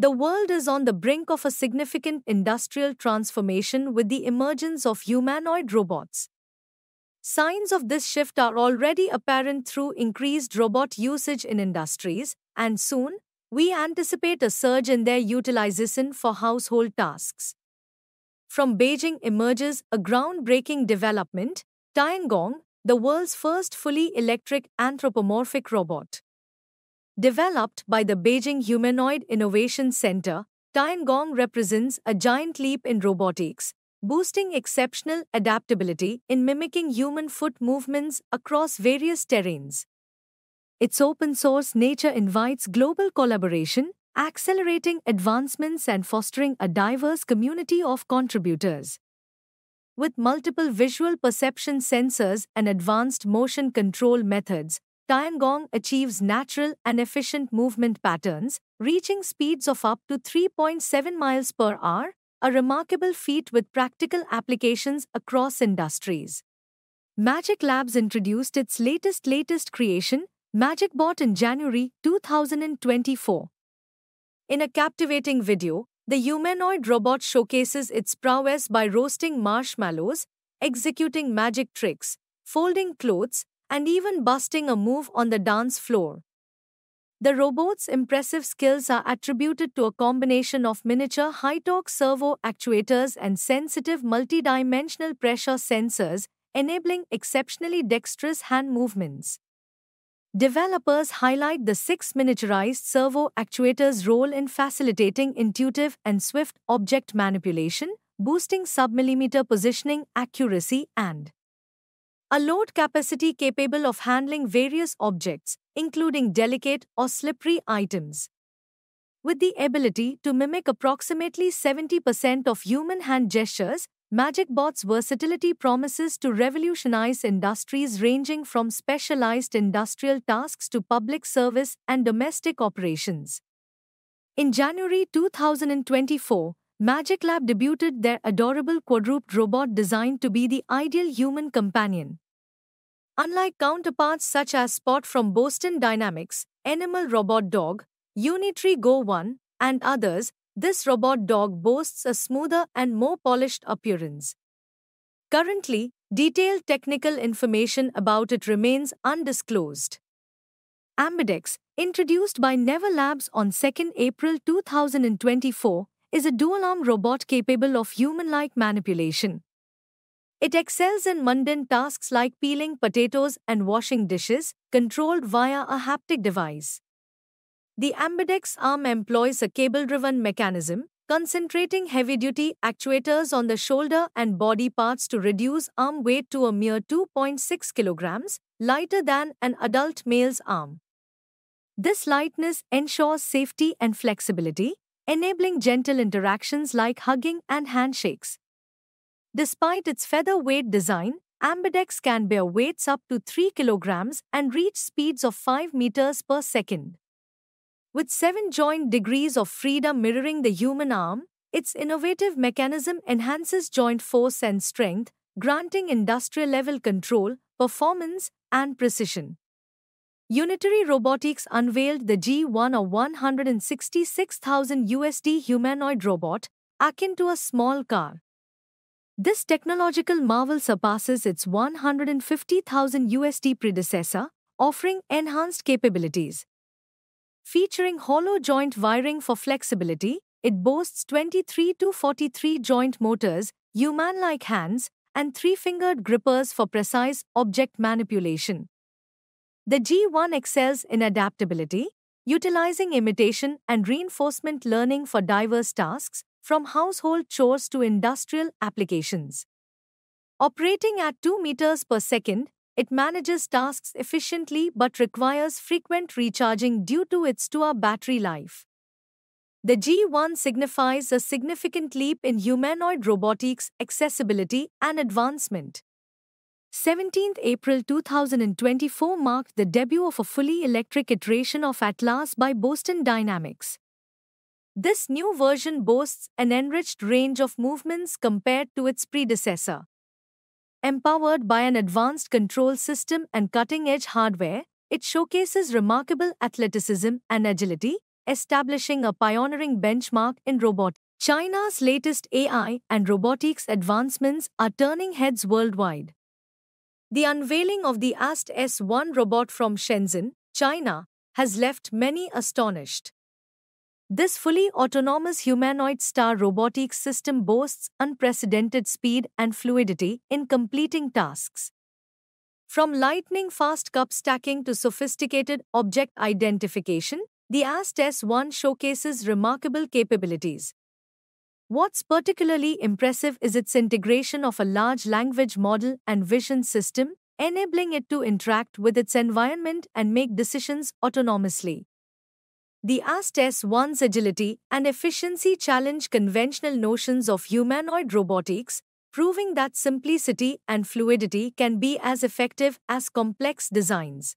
The world is on the brink of a significant industrial transformation with the emergence of humanoid robots. Signs of this shift are already apparent through increased robot usage in industries, and soon, we anticipate a surge in their utilization for household tasks. From Beijing emerges a groundbreaking development, Tiangong, the world's first fully electric anthropomorphic robot. Developed by the Beijing Humanoid Innovation Center, Tiangong represents a giant leap in robotics, boosting exceptional adaptability in mimicking human foot movements across various terrains. Its open source nature invites global collaboration, accelerating advancements and fostering a diverse community of contributors. With multiple visual perception sensors and advanced motion control methods, Tiangong achieves natural and efficient movement patterns, reaching speeds of up to 3.7 miles per hour, a remarkable feat with practical applications across industries. Magic Labs introduced its latest latest creation, MagicBot in January 2024. In a captivating video, the humanoid robot showcases its prowess by roasting marshmallows, executing magic tricks, folding clothes, and even busting a move on the dance floor. The robot's impressive skills are attributed to a combination of miniature high-torque servo actuators and sensitive multidimensional pressure sensors, enabling exceptionally dexterous hand movements. Developers highlight the six miniaturized servo actuators' role in facilitating intuitive and swift object manipulation, boosting submillimeter positioning accuracy and a load capacity capable of handling various objects, including delicate or slippery items. With the ability to mimic approximately 70% of human hand gestures, MagicBot's versatility promises to revolutionize industries ranging from specialized industrial tasks to public service and domestic operations. In January 2024, Magic Lab debuted their adorable quadruped robot designed to be the ideal human companion. Unlike counterparts such as Spot from Boston Dynamics, Animal Robot Dog, Unitree Go 1, and others, this robot dog boasts a smoother and more polished appearance. Currently, detailed technical information about it remains undisclosed. Ambidex, introduced by Never Labs on 2 April 2024, is a dual arm robot capable of human like manipulation. It excels in mundane tasks like peeling potatoes and washing dishes, controlled via a haptic device. The Ambidex arm employs a cable driven mechanism, concentrating heavy duty actuators on the shoulder and body parts to reduce arm weight to a mere 2.6 kilograms, lighter than an adult male's arm. This lightness ensures safety and flexibility, enabling gentle interactions like hugging and handshakes. Despite its featherweight design, Ambidex can bear weights up to 3 kilograms and reach speeds of 5 meters per second. With seven joint degrees of freedom mirroring the human arm, its innovative mechanism enhances joint force and strength, granting industrial level control, performance, and precision. Unitary Robotics unveiled the G1 or 166,000 USD humanoid robot, akin to a small car. This technological marvel surpasses its 150,000 USD predecessor, offering enhanced capabilities. Featuring hollow joint wiring for flexibility, it boasts 23 to 43 joint motors, human like hands, and three fingered grippers for precise object manipulation. The G1 excels in adaptability, utilizing imitation and reinforcement learning for diverse tasks, from household chores to industrial applications. Operating at 2 meters per second, it manages tasks efficiently but requires frequent recharging due to its 2-hour battery life. The G1 signifies a significant leap in humanoid robotics accessibility and advancement. 17th April 2024 marked the debut of a fully electric iteration of Atlas by Boston Dynamics. This new version boasts an enriched range of movements compared to its predecessor. Empowered by an advanced control system and cutting edge hardware, it showcases remarkable athleticism and agility, establishing a pioneering benchmark in robotics. China's latest AI and robotics advancements are turning heads worldwide. The unveiling of the AST S1 robot from Shenzhen, China, has left many astonished. This fully autonomous humanoid star robotic system boasts unprecedented speed and fluidity in completing tasks. From lightning fast cup stacking to sophisticated object identification, the AST S1 showcases remarkable capabilities. What's particularly impressive is its integration of a large language model and vision system, enabling it to interact with its environment and make decisions autonomously. The Asts 1's agility and efficiency challenge conventional notions of humanoid robotics, proving that simplicity and fluidity can be as effective as complex designs.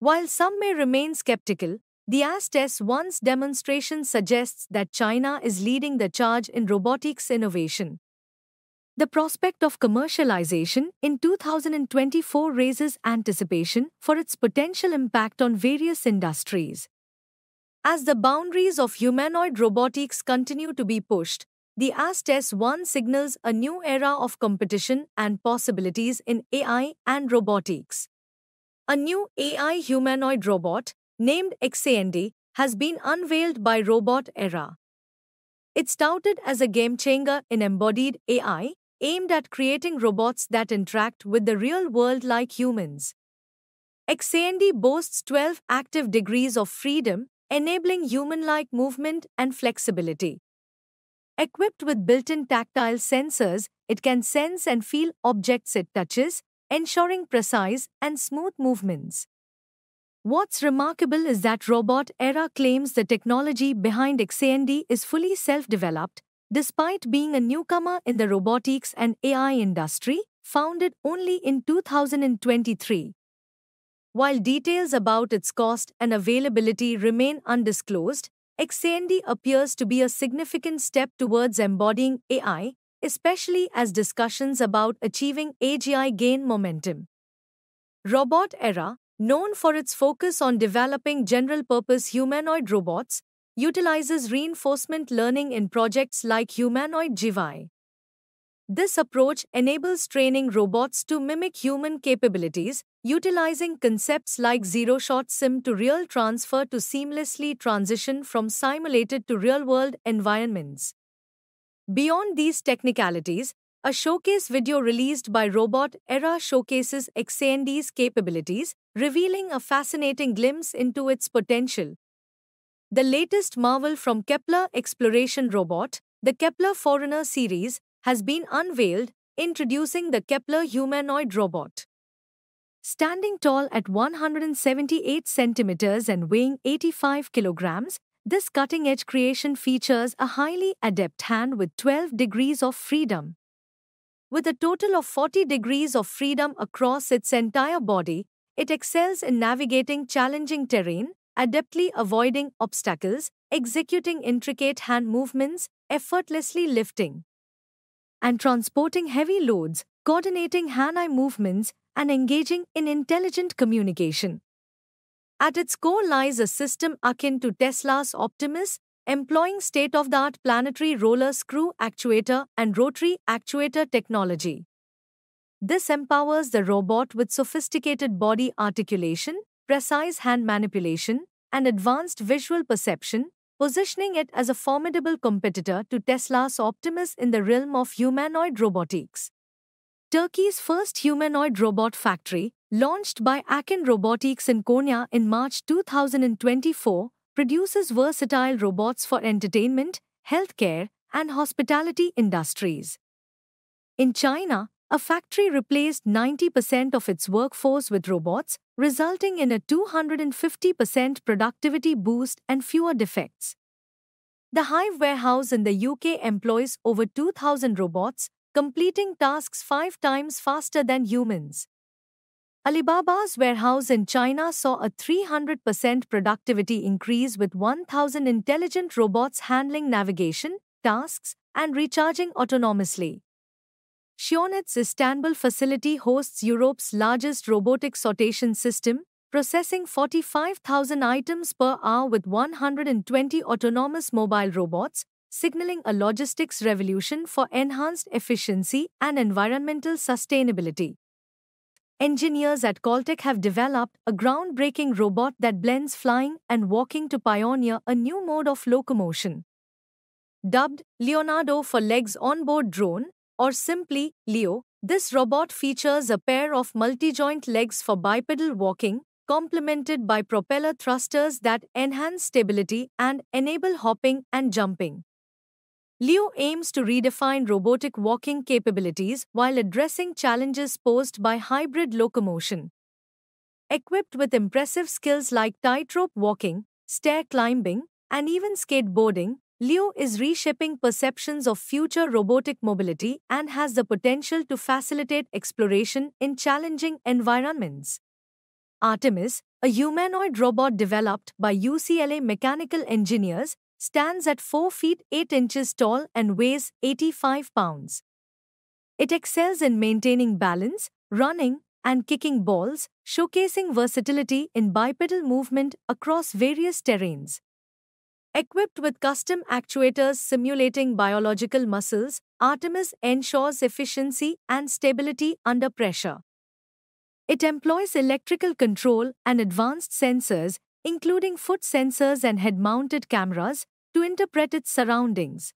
While some may remain skeptical, the ASTES-1's demonstration suggests that China is leading the charge in robotics innovation. The prospect of commercialization in 2024 raises anticipation for its potential impact on various industries. As the boundaries of humanoid robotics continue to be pushed, the ASTES-1 signals a new era of competition and possibilities in AI and robotics. A new AI humanoid robot, named XAND has been unveiled by Robot Era. It's touted as a game changer in embodied AI, aimed at creating robots that interact with the real world like humans. XAND boasts 12 active degrees of freedom, enabling human like movement and flexibility. Equipped with built in tactile sensors, it can sense and feel objects it touches, ensuring precise and smooth movements. What's remarkable is that Robot Era claims the technology behind XAND is fully self-developed, despite being a newcomer in the robotics and AI industry, founded only in 2023. While details about its cost and availability remain undisclosed, XAND appears to be a significant step towards embodying AI, especially as discussions about achieving AGI gain momentum. Robot Era, known for its focus on developing general purpose humanoid robots, utilizes reinforcement learning in projects like humanoid Jivai. This approach enables training robots to mimic human capabilities, utilizing concepts like zero shot sim to real transfer to seamlessly transition from simulated to real world environments. Beyond these technicalities, a showcase video released by Robot Era showcases XAND's capabilities, revealing a fascinating glimpse into its potential. The latest marvel from Kepler exploration robot, the Kepler Foreigner series, has been unveiled, introducing the Kepler humanoid robot. Standing tall at 178 centimeters and weighing 85 kilograms, this cutting edge creation features a highly adept hand with 12 degrees of freedom. With a total of 40 degrees of freedom across its entire body, it excels in navigating challenging terrain, adeptly avoiding obstacles, executing intricate hand movements, effortlessly lifting and transporting heavy loads, coordinating hand eye movements, and engaging in intelligent communication. At its core lies a system akin to Tesla's Optimus, employing state-of-the-art planetary roller screw actuator and rotary actuator technology. This empowers the robot with sophisticated body articulation, precise hand manipulation, and advanced visual perception, positioning it as a formidable competitor to Tesla's Optimus in the realm of humanoid robotics. Turkey's first humanoid robot factory, launched by Akin Robotics in Konya in March 2024, produces versatile robots for entertainment, healthcare, and hospitality industries. In China, a factory replaced 90% of its workforce with robots, resulting in a 250% productivity boost and fewer defects. The Hive warehouse in the UK employs over 2,000 robots, completing tasks five times faster than humans. Alibaba's warehouse in China saw a 300% productivity increase with 1,000 intelligent robots handling navigation, tasks, and recharging autonomously. Sionet's Istanbul facility hosts Europe's largest robotic sortation system, processing 45,000 items per hour with 120 autonomous mobile robots, signaling a logistics revolution for enhanced efficiency and environmental sustainability. Engineers at Caltech have developed a groundbreaking robot that blends flying and walking to pioneer a new mode of locomotion. Dubbed Leonardo for Legs Onboard Drone, or simply LEO, this robot features a pair of multi-joint legs for bipedal walking, complemented by propeller thrusters that enhance stability and enable hopping and jumping. Leo aims to redefine robotic walking capabilities while addressing challenges posed by hybrid locomotion. Equipped with impressive skills like tightrope walking, stair climbing, and even skateboarding, Leo is reshaping perceptions of future robotic mobility and has the potential to facilitate exploration in challenging environments. Artemis, a humanoid robot developed by UCLA mechanical engineers, stands at 4 feet 8 inches tall and weighs 85 pounds. It excels in maintaining balance, running, and kicking balls, showcasing versatility in bipedal movement across various terrains. Equipped with custom actuators simulating biological muscles, Artemis ensures efficiency and stability under pressure. It employs electrical control and advanced sensors, including foot sensors and head mounted cameras, to interpret its surroundings.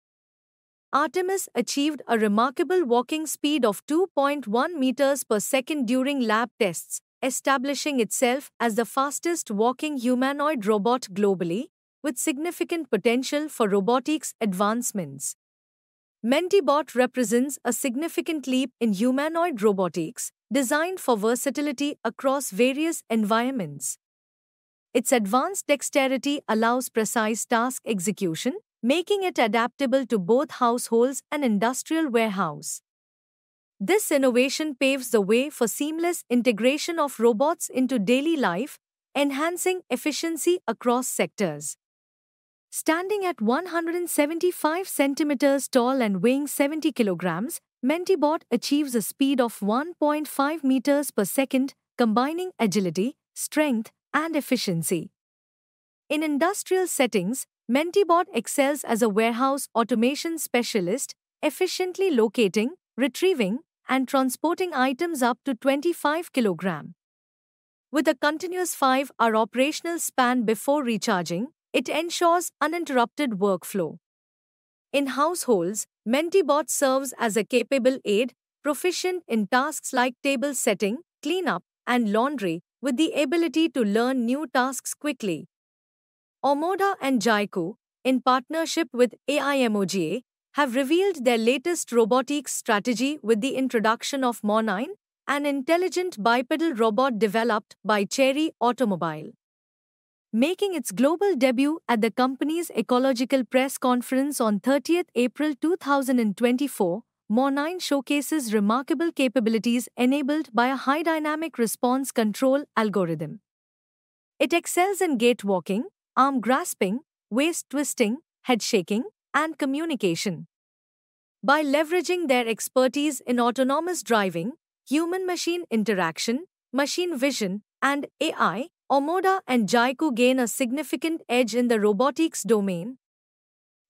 Artemis achieved a remarkable walking speed of 2.1 meters per second during lab tests, establishing itself as the fastest walking humanoid robot globally, with significant potential for robotics advancements. Mentibot represents a significant leap in humanoid robotics, designed for versatility across various environments. Its advanced dexterity allows precise task execution, making it adaptable to both households and industrial warehouse. This innovation paves the way for seamless integration of robots into daily life, enhancing efficiency across sectors. Standing at 175 centimeters tall and weighing 70 kilograms, Mentibot achieves a speed of 1.5 meters per second, combining agility, strength, and efficiency. In industrial settings, Mentibot excels as a warehouse automation specialist, efficiently locating, retrieving, and transporting items up to 25 kg. With a continuous 5 hour operational span before recharging, it ensures uninterrupted workflow. In households, Mentibot serves as a capable aid, proficient in tasks like table setting, cleanup, and laundry, with the ability to learn new tasks quickly. Omoda and Jaiku, in partnership with AIMOGA, have revealed their latest robotics strategy with the introduction of Monine, an intelligent bipedal robot developed by Cherry Automobile. Making its global debut at the company's Ecological Press Conference on 30 April 2024, MOR9 showcases remarkable capabilities enabled by a high dynamic response control algorithm. It excels in gait walking, arm grasping, waist twisting, head shaking, and communication. By leveraging their expertise in autonomous driving, human machine interaction, machine vision, and AI, Omoda and Jaiku gain a significant edge in the robotics domain,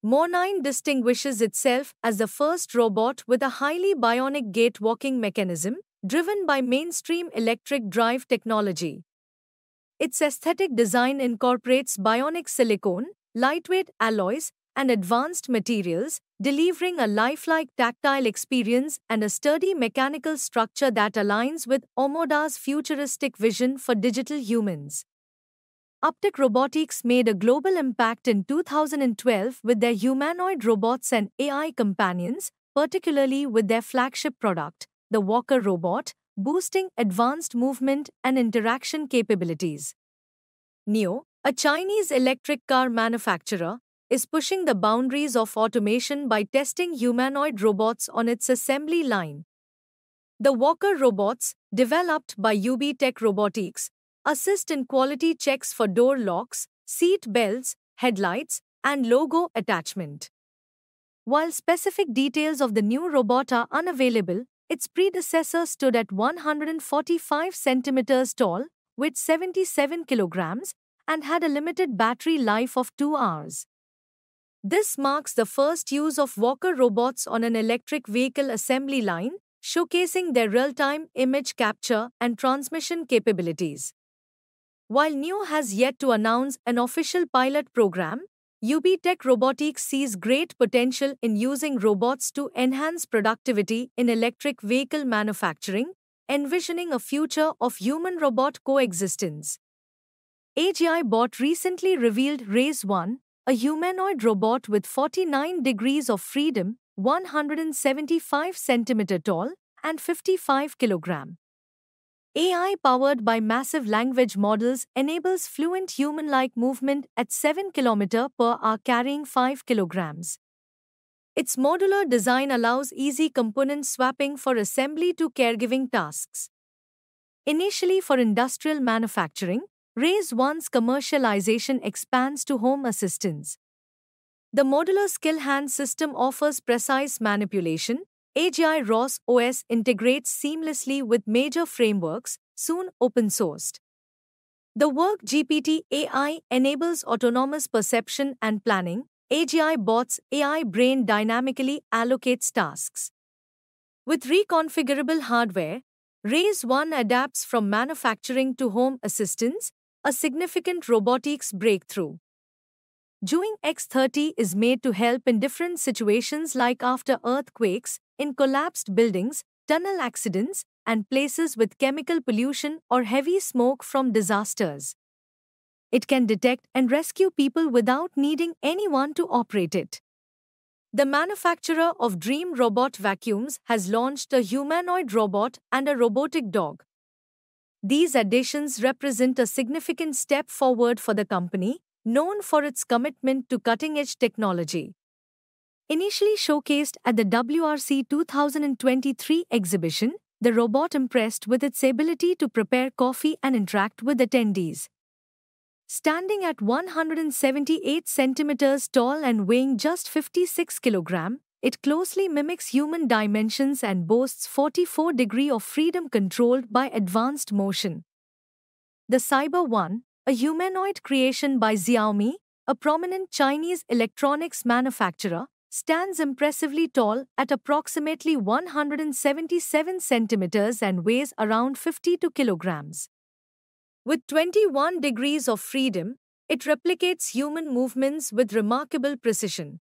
Monine distinguishes itself as the first robot with a highly bionic gait walking mechanism, driven by mainstream electric drive technology. Its aesthetic design incorporates bionic silicone, lightweight alloys, and advanced materials, delivering a lifelike tactile experience and a sturdy mechanical structure that aligns with Omoda's futuristic vision for digital humans. Uptic Robotics made a global impact in 2012 with their humanoid robots and AI companions, particularly with their flagship product, the Walker Robot, boosting advanced movement and interaction capabilities. NIO, a Chinese electric car manufacturer, is pushing the boundaries of automation by testing humanoid robots on its assembly line. The Walker robots, developed by UB Tech Robotics, assist in quality checks for door locks, seat belts, headlights, and logo attachment. While specific details of the new robot are unavailable, its predecessor stood at 145 centimeters tall with 77 kilograms and had a limited battery life of 2 hours. This marks the first use of Walker robots on an electric vehicle assembly line, showcasing their real time image capture and transmission capabilities. While NEO has yet to announce an official pilot program, UB Tech Robotics sees great potential in using robots to enhance productivity in electric vehicle manufacturing, envisioning a future of human robot coexistence. AGI Bot recently revealed Raise 1, a humanoid robot with 49 degrees of freedom, 175 cm tall, and 55 kg. AI powered by massive language models enables fluent human like movement at 7 km per hour carrying 5 kg. Its modular design allows easy component swapping for assembly to caregiving tasks. Initially for industrial manufacturing, Raise One's commercialization expands to home assistance. The modular skill hand system offers precise manipulation, AGI ROS OS integrates seamlessly with major frameworks, soon open sourced. The work GPT AI enables autonomous perception and planning. AGI bots AI brain dynamically allocates tasks. With reconfigurable hardware, Raise 1 adapts from manufacturing to home assistance, a significant robotics breakthrough. Doing X30 is made to help in different situations like after earthquakes, in collapsed buildings, tunnel accidents, and places with chemical pollution or heavy smoke from disasters. It can detect and rescue people without needing anyone to operate it. The manufacturer of Dream Robot Vacuums has launched a humanoid robot and a robotic dog. These additions represent a significant step forward for the company, known for its commitment to cutting edge technology. Initially showcased at the WRC 2023 exhibition, the robot impressed with its ability to prepare coffee and interact with attendees. Standing at 178 centimeters tall and weighing just 56 kg, it closely mimics human dimensions and boasts 44 degree of freedom controlled by advanced motion. The Cyber One, a humanoid creation by Xiaomi, a prominent Chinese electronics manufacturer, stands impressively tall at approximately 177 centimeters and weighs around 52 kilograms. With 21 degrees of freedom, it replicates human movements with remarkable precision.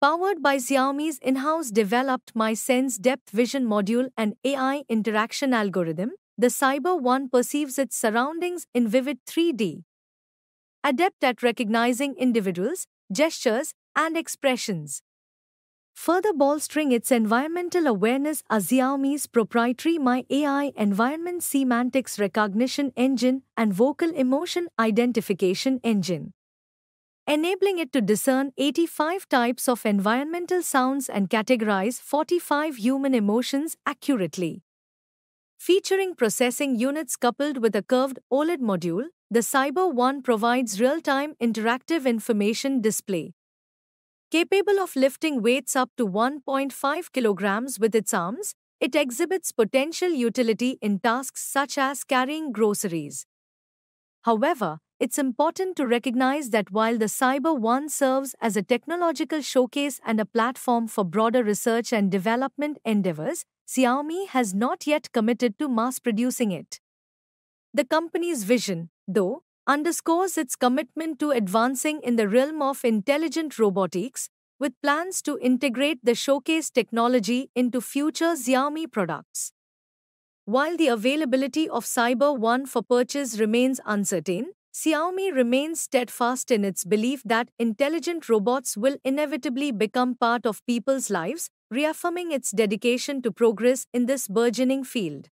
Powered by Xiaomi's in-house developed MySense Depth Vision module and AI interaction algorithm, the Cyber One perceives its surroundings in vivid 3D. Adept at recognizing individuals, gestures, and expressions. Further bolstering its environmental awareness are Xiaomi's proprietary My AI Environment Semantics Recognition Engine and Vocal Emotion Identification Engine, enabling it to discern 85 types of environmental sounds and categorize 45 human emotions accurately. Featuring processing units coupled with a curved OLED module, the Cyber One provides real time interactive information display Capable of lifting weights up to 1.5 kilograms with its arms, it exhibits potential utility in tasks such as carrying groceries. However, it's important to recognize that while the Cyber One serves as a technological showcase and a platform for broader research and development endeavors, Xiaomi has not yet committed to mass producing it. The company's vision, though, underscores its commitment to advancing in the realm of intelligent robotics, with plans to integrate the showcase technology into future Xiaomi products. While the availability of Cyber One for purchase remains uncertain, Xiaomi remains steadfast in its belief that intelligent robots will inevitably become part of people's lives, reaffirming its dedication to progress in this burgeoning field.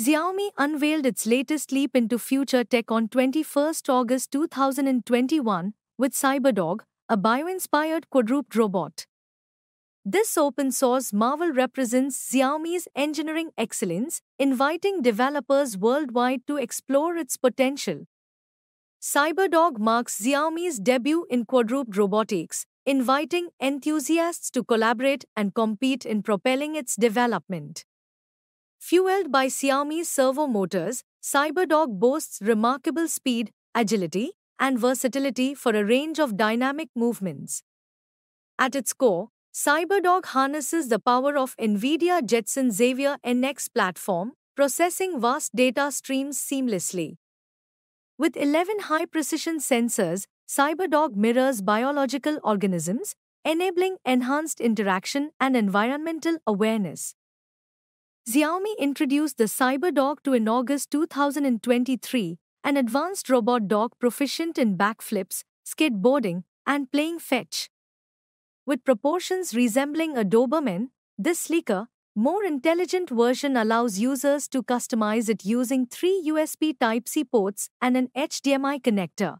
Xiaomi unveiled its latest leap into future tech on 21 August 2021 with CyberDog, a bio-inspired quadruped robot. This open-source marvel represents Xiaomi's engineering excellence, inviting developers worldwide to explore its potential. CyberDog marks Xiaomi's debut in quadruped robotics, inviting enthusiasts to collaborate and compete in propelling its development. Fueled by Xiaomi's servo motors, CyberDog boasts remarkable speed, agility, and versatility for a range of dynamic movements. At its core, CyberDog harnesses the power of NVIDIA Jetson Xavier NX platform, processing vast data streams seamlessly. With 11 high precision sensors, CyberDog mirrors biological organisms, enabling enhanced interaction and environmental awareness. Xiaomi introduced the CyberDog 2 in August 2023, an advanced robot dog proficient in backflips, skateboarding, and playing fetch. With proportions resembling a Doberman, this sleeker, more intelligent version allows users to customize it using three USB Type C ports and an HDMI connector.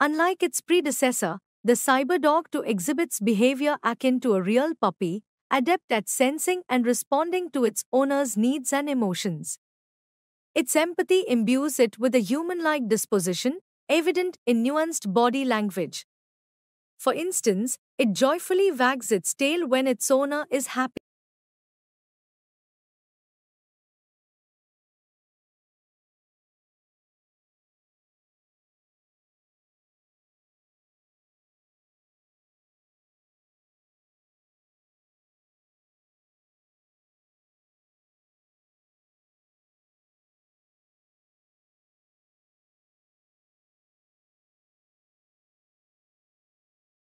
Unlike its predecessor, the CyberDog 2 exhibits behavior akin to a real puppy, adept at sensing and responding to its owner's needs and emotions. Its empathy imbues it with a human like disposition, evident in nuanced body language. For instance, it joyfully wags its tail when its owner is happy.